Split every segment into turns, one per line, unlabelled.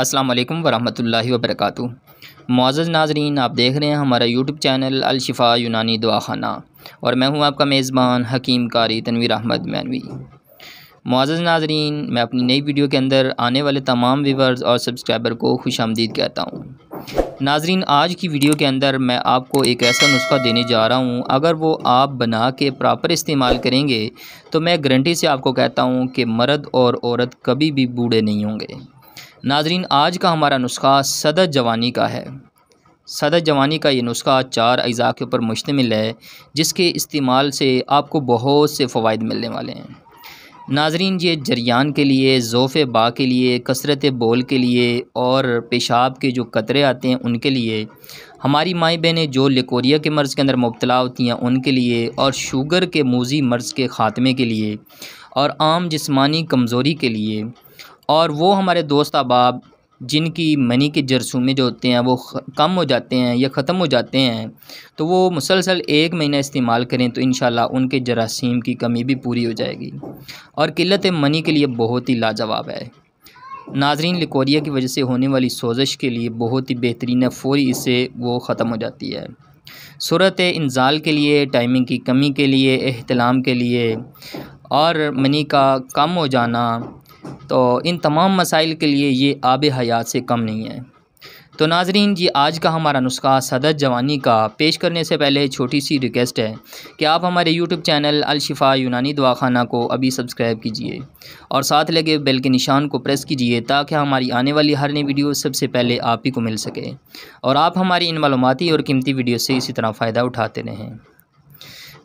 अस्सलाम वालेकुम वरहमतुल्लाहि वबरकातु मुआज़ नाजरीन आप देख रहे हैं हमारा यूट्यूब चैनल अलशिफ़ा यूनानी दुआखाना और मैं हूं आपका मेज़बान हकीम कारी तनवीर अहमद मैनवी मोज नाजरीन मैं अपनी नई वीडियो के अंदर आने वाले तमाम व्यूवर्स और सब्सक्राइबर को खुश आमदीद कहता हूँ नाजरीन आज की वीडियो के अंदर मैं आपको एक ऐसा नुस्खा देने जा रहा हूँ अगर वो आप बना के प्रॉपर इस्तेमाल करेंगे तो मैं गारंटी से आपको कहता हूँ कि मर्द और औरत कभी भी बूढ़े नहीं होंगे नाजरीन आज का हमारा नुस्खा सदर जवानी का है सदर जवानी का ये नुस्खा चार अज़ा के ऊपर मुश्तमिल है जिसके इस्तेमाल से आपको बहुत से फ़वाद मिलने वाले हैं नाजरीन ये जरियान के लिए ज़ोफ़ बा के लिए कसरत बोल के लिए और पेशाब के जो कतरे आते हैं उनके लिए हमारी माएँ बहनें जो लिकोरिया के मर्ज़ के अंदर मुबतला होती हैं उनके लिए और शुगर के मूजी मर्ज़ के ख़ात्मे के लिए और आम जिस्मानी कमज़ोरी के लिए और वो हमारे दोस्त अहबाब जिनकी मनी के जरसूमे जो होते हैं वो कम हो जाते हैं या ख़त्म हो जाते हैं तो वो मुसलसल एक महीना इस्तेमाल करें तो इन उनके जरासीम की कमी भी पूरी हो जाएगी और किल्लत मनी के लिए बहुत ही लाजवाब है नाजरीन लिकोरिया की वजह से होने वाली सोजश के लिए बहुत ही बेहतरीन है फौरी इससे वो ख़त्म हो जाती है सूरत इंजाल के लिए टाइमिंग की कमी के लिए अहतलाम के लिए और मनी का कम हो जाना तो इन तमाम मसाइल के लिए ये आब हयात से कम नहीं है तो नाजरीन ये आज का हमारा नुस्खा सदर जवानी का पेश करने से पहले छोटी सी रिक्वेस्ट है कि आप हमारे यूट्यूब चैनल अलशिफ़ा यूनानी दवाखाना को अभी सब्सक्राइब कीजिए और साथ लगे बेल के निशान को प्रेस कीजिए ताकि हमारी आने वाली हर नई वीडियो सबसे पहले आप ही को मिल सके और आप हमारी इन मालूमती और कीमती वीडियो से इसी तरह फ़ायदा उठाते रहें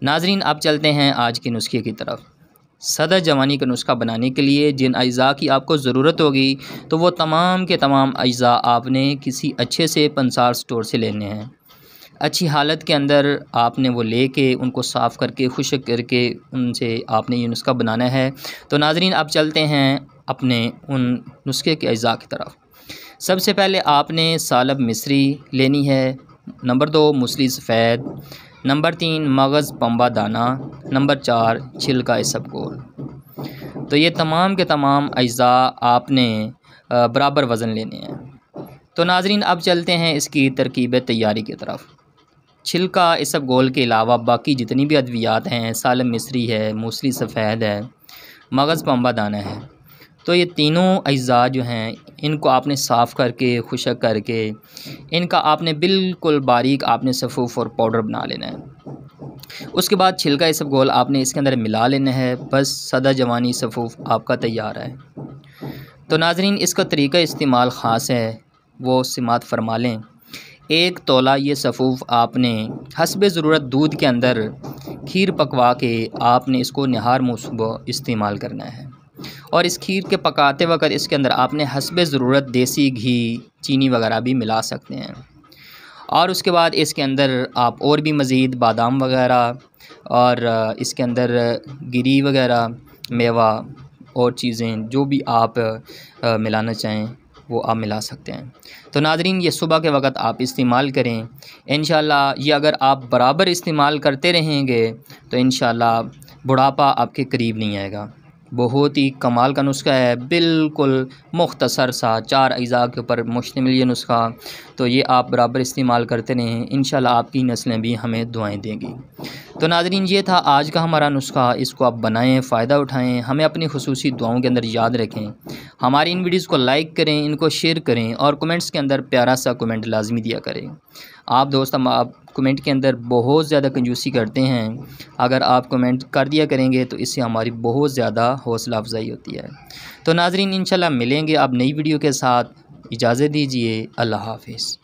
नाजरीन आप चलते हैं आज के नुस्खे की तरफ़ सदा जवानी का नुस्खा बनाने के लिए जिन अज़ा की आपको ज़रूरत होगी तो वो तमाम के तमाम अज़ा आपने किसी अच्छे से पंसार स्टोर से लेने हैं अच्छी हालत के अंदर आपने वो ले के उनको साफ़ करके खुश करके उनसे आपने ये नुस्खा बनाना है तो नाजरीन आप चलते हैं अपने उन नुस्खे के अजा की तरफ सबसे पहले आपने सालब मिसरी लेनी है नंबर दो मुसली सफ़ैद नंबर तीन मगज़ पम्बा दाना नंबर चार छिलका इसबगोल तो ये तमाम के तमाम अज्जा आपने बराबर वज़न लेने हैं तो नाजरीन अब चलते हैं इसकी तरकीब तैयारी की तरफ छिलका गोल के अलावा बाकी जितनी भी अद्वियात हैं सालम मिसरी है मूसली सफ़ेद है मगज़ पम्बा दाना है तो ये तीनों अज्जा जो हैं इनको आपने साफ़ करके खुशक करके इनका आपने बिल्कुल बारीक आपने सफ़ूफ और पाउडर बना लेना है उसके बाद छिलका ये सब गोल आपने इसके अंदर मिला लेना है बस सदा जवानी सफ़ूफ आपका तैयार है तो नाजरीन इसका तरीका इस्तेमाल ख़ास है वो समात फरमा लें एक तोला ये सफ़ूफ आपने हसब ज़रूरत दूध के अंदर खीर पकवा के आपने इसको नहार मनसूबा इस्तेमाल करना है और इस खीर के पकाते वक्त इसके अंदर आपने हसब ज़रूरत देसी घी चीनी वगैरह भी मिला सकते हैं और उसके बाद इसके अंदर आप और भी मज़ीद बादाम वगैरह और इसके अंदर गिरी वगैरह मेवा और चीज़ें जो भी आप मिलाना चाहें वो आप मिला सकते हैं तो नादरीन ये सुबह के वक्त आप इस्तेमाल करें इन ये अगर आप बराबर इस्तेमाल करते रहेंगे तो इन बुढ़ापा आपके करीब नहीं आएगा बहुत ही कमाल का नुस्खा है बिल्कुल मुख्तसर सा चार अज़ा के ऊपर मुश्तमिल ये नुस्खा तो ये आप बराबर इस्तेमाल करते रहें इन आपकी नस्लें भी हमें दुआएँ देंगी तो नाजरीन ये था आज का हमारा नुस्खा इसको आप बनाएं फ़ायदा उठाएं हमें अपनी खसूसी दुआओं के अंदर याद रखें हमारी इन वीडियोज़ को लाइक करें इनको शेयर करें और कमेंट्स के अंदर प्यारा सा कमेंट लाजमी दिया करें आप दोस्त हम आप कमेंट के अंदर बहुत ज़्यादा कंजूसी करते हैं अगर आप कमेंट कर दिया करेंगे तो इससे हमारी बहुत ज़्यादा हौसला अफजाई होती है तो नाजरीन इन मिलेंगे आप नई वीडियो के साथ इजाज़त दीजिए अल्लाह हाफिज़